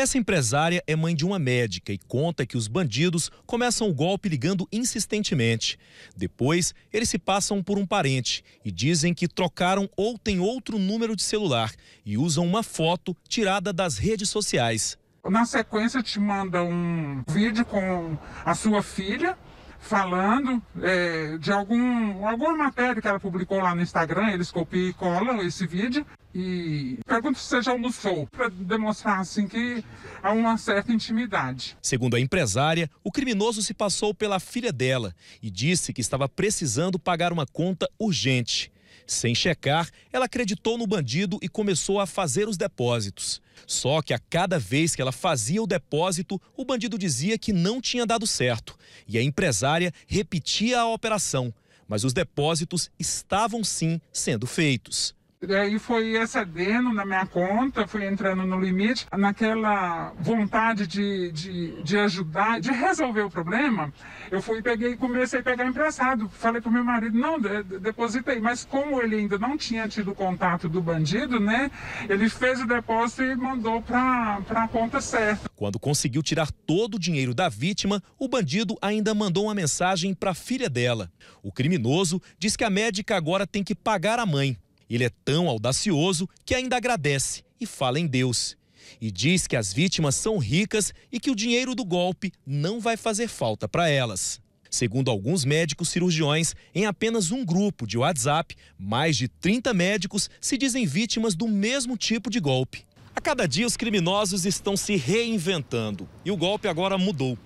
Essa empresária é mãe de uma médica e conta que os bandidos começam o golpe ligando insistentemente. Depois, eles se passam por um parente e dizem que trocaram ou têm outro número de celular e usam uma foto tirada das redes sociais. Na sequência, te manda um vídeo com a sua filha falando é, de algum, alguma matéria que ela publicou lá no Instagram, eles copiam e colam esse vídeo. E perguntam se você já almoçou, para demonstrar assim que há uma certa intimidade. Segundo a empresária, o criminoso se passou pela filha dela e disse que estava precisando pagar uma conta urgente. Sem checar, ela acreditou no bandido e começou a fazer os depósitos. Só que a cada vez que ela fazia o depósito, o bandido dizia que não tinha dado certo. E a empresária repetia a operação, mas os depósitos estavam sim sendo feitos. E aí foi excedendo na minha conta, fui entrando no limite, naquela vontade de, de, de ajudar, de resolver o problema, eu fui peguei comecei a pegar emprestado. Falei pro meu marido, não, de, depositei. Mas como ele ainda não tinha tido contato do bandido, né? Ele fez o depósito e mandou para a conta certa. Quando conseguiu tirar todo o dinheiro da vítima, o bandido ainda mandou uma mensagem para a filha dela. O criminoso diz que a médica agora tem que pagar a mãe ele é tão audacioso que ainda agradece e fala em Deus. E diz que as vítimas são ricas e que o dinheiro do golpe não vai fazer falta para elas. Segundo alguns médicos cirurgiões, em apenas um grupo de WhatsApp, mais de 30 médicos se dizem vítimas do mesmo tipo de golpe. A cada dia, os criminosos estão se reinventando e o golpe agora mudou.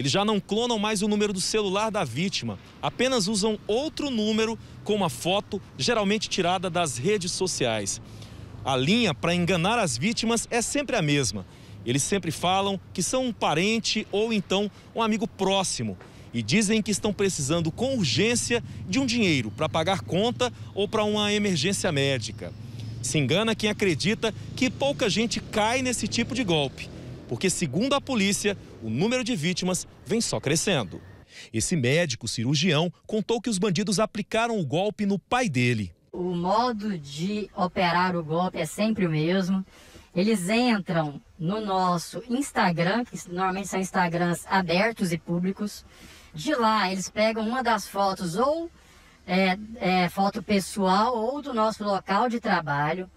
Eles já não clonam mais o número do celular da vítima, apenas usam outro número com uma foto, geralmente tirada das redes sociais. A linha para enganar as vítimas é sempre a mesma. Eles sempre falam que são um parente ou então um amigo próximo e dizem que estão precisando com urgência de um dinheiro para pagar conta ou para uma emergência médica. Se engana quem acredita que pouca gente cai nesse tipo de golpe porque, segundo a polícia, o número de vítimas vem só crescendo. Esse médico cirurgião contou que os bandidos aplicaram o golpe no pai dele. O modo de operar o golpe é sempre o mesmo. Eles entram no nosso Instagram, que normalmente são Instagrams abertos e públicos. De lá, eles pegam uma das fotos, ou é, é, foto pessoal, ou do nosso local de trabalho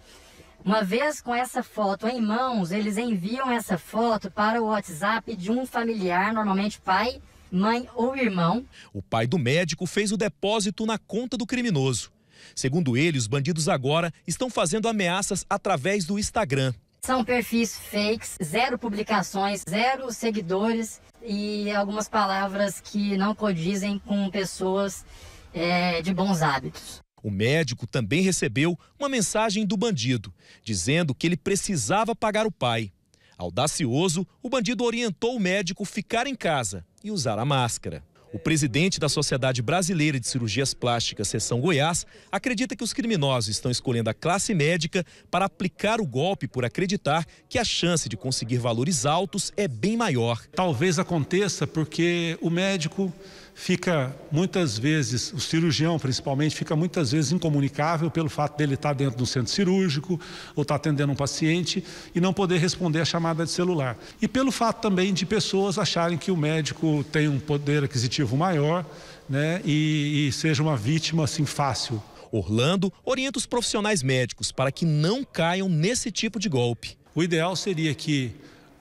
uma vez com essa foto em mãos, eles enviam essa foto para o WhatsApp de um familiar, normalmente pai, mãe ou irmão. O pai do médico fez o depósito na conta do criminoso. Segundo ele, os bandidos agora estão fazendo ameaças através do Instagram. São perfis fakes, zero publicações, zero seguidores e algumas palavras que não codizem com pessoas é, de bons hábitos. O médico também recebeu uma mensagem do bandido, dizendo que ele precisava pagar o pai. Audacioso, o bandido orientou o médico ficar em casa e usar a máscara. O presidente da Sociedade Brasileira de Cirurgias Plásticas, Seção Goiás, acredita que os criminosos estão escolhendo a classe médica para aplicar o golpe por acreditar que a chance de conseguir valores altos é bem maior. Talvez aconteça porque o médico fica muitas vezes, o cirurgião principalmente, fica muitas vezes incomunicável pelo fato dele estar dentro do centro cirúrgico ou estar tá atendendo um paciente e não poder responder a chamada de celular. E pelo fato também de pessoas acharem que o médico tem um poder aquisitivo maior né, e, e seja uma vítima assim fácil Orlando orienta os profissionais médicos para que não caiam nesse tipo de golpe. O ideal seria que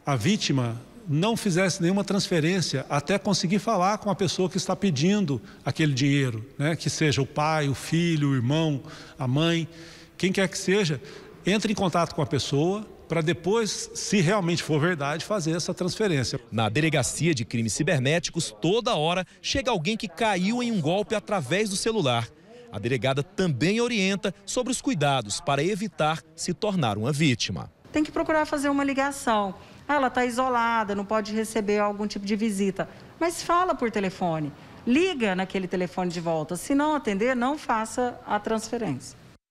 a vítima não fizesse nenhuma transferência até conseguir falar com a pessoa que está pedindo aquele dinheiro, né? que seja o pai, o filho, o irmão, a mãe, quem quer que seja, entre em contato com a pessoa para depois, se realmente for verdade, fazer essa transferência. Na delegacia de crimes cibernéticos, toda hora chega alguém que caiu em um golpe através do celular. A delegada também orienta sobre os cuidados para evitar se tornar uma vítima. Tem que procurar fazer uma ligação ah, ela está isolada, não pode receber algum tipo de visita. Mas fala por telefone. Liga naquele telefone de volta. Se não atender, não faça a transferência.